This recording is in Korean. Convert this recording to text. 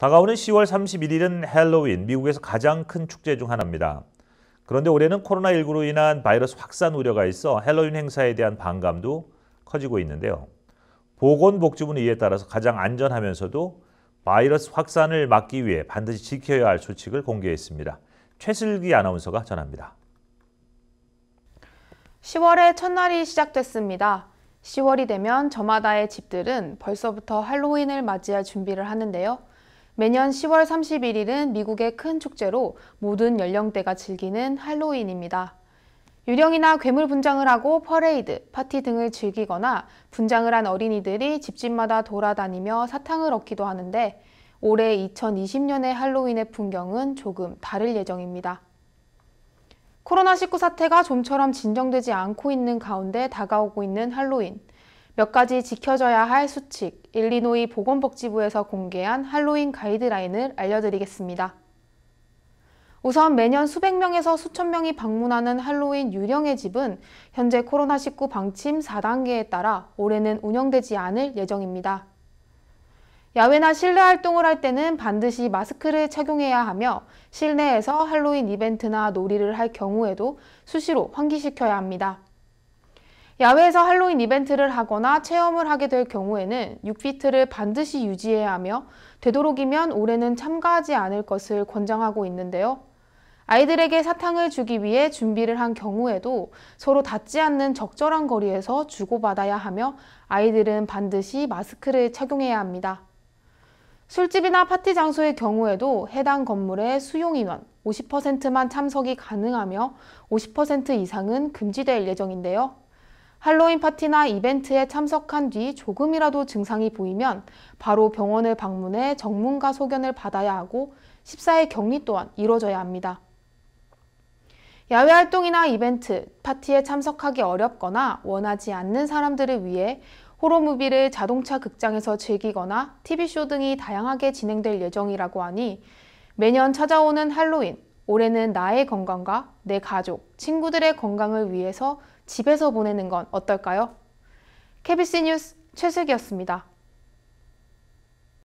다가오는 10월 31일은 헬로윈, 미국에서 가장 큰 축제 중 하나입니다. 그런데 올해는 코로나19로 인한 바이러스 확산 우려가 있어 헬로윈 행사에 대한 반감도 커지고 있는데요. 보건복지부는 이에 따라서 가장 안전하면서도 바이러스 확산을 막기 위해 반드시 지켜야 할 수칙을 공개했습니다. 최슬기 아나운서가 전합니다. 10월의 첫날이 시작됐습니다. 10월이 되면 저마다의 집들은 벌써부터 할로윈을 맞이할 준비를 하는데요. 매년 10월 31일은 미국의 큰 축제로 모든 연령대가 즐기는 할로윈입니다. 유령이나 괴물 분장을 하고 퍼레이드, 파티 등을 즐기거나 분장을 한 어린이들이 집집마다 돌아다니며 사탕을 얻기도 하는데 올해 2020년의 할로윈의 풍경은 조금 다를 예정입니다. 코로나19 사태가 좀처럼 진정되지 않고 있는 가운데 다가오고 있는 할로윈. 몇 가지 지켜져야 할 수칙, 일리노이 보건복지부에서 공개한 할로윈 가이드라인을 알려드리겠습니다. 우선 매년 수백 명에서 수천 명이 방문하는 할로윈 유령의 집은 현재 코로나19 방침 4단계에 따라 올해는 운영되지 않을 예정입니다. 야외나 실내 활동을 할 때는 반드시 마스크를 착용해야 하며 실내에서 할로윈 이벤트나 놀이를 할 경우에도 수시로 환기시켜야 합니다. 야외에서 할로윈 이벤트를 하거나 체험을 하게 될 경우에는 6피트를 반드시 유지해야 하며 되도록이면 올해는 참가하지 않을 것을 권장하고 있는데요. 아이들에게 사탕을 주기 위해 준비를 한 경우에도 서로 닿지 않는 적절한 거리에서 주고받아야 하며 아이들은 반드시 마스크를 착용해야 합니다. 술집이나 파티 장소의 경우에도 해당 건물의 수용 인원 50%만 참석이 가능하며 50% 이상은 금지될 예정인데요. 할로윈 파티나 이벤트에 참석한 뒤 조금이라도 증상이 보이면 바로 병원을 방문해 전문가 소견을 받아야 하고 14일 격리 또한 이루어져야 합니다. 야외 활동이나 이벤트, 파티에 참석하기 어렵거나 원하지 않는 사람들을 위해 호러무비를 자동차 극장에서 즐기거나 TV쇼 등이 다양하게 진행될 예정이라고 하니 매년 찾아오는 할로윈, 올해는 나의 건강과 내 가족, 친구들의 건강을 위해서 집에서 보내는 건 어떨까요? KBC 뉴스 최슬기였습니다.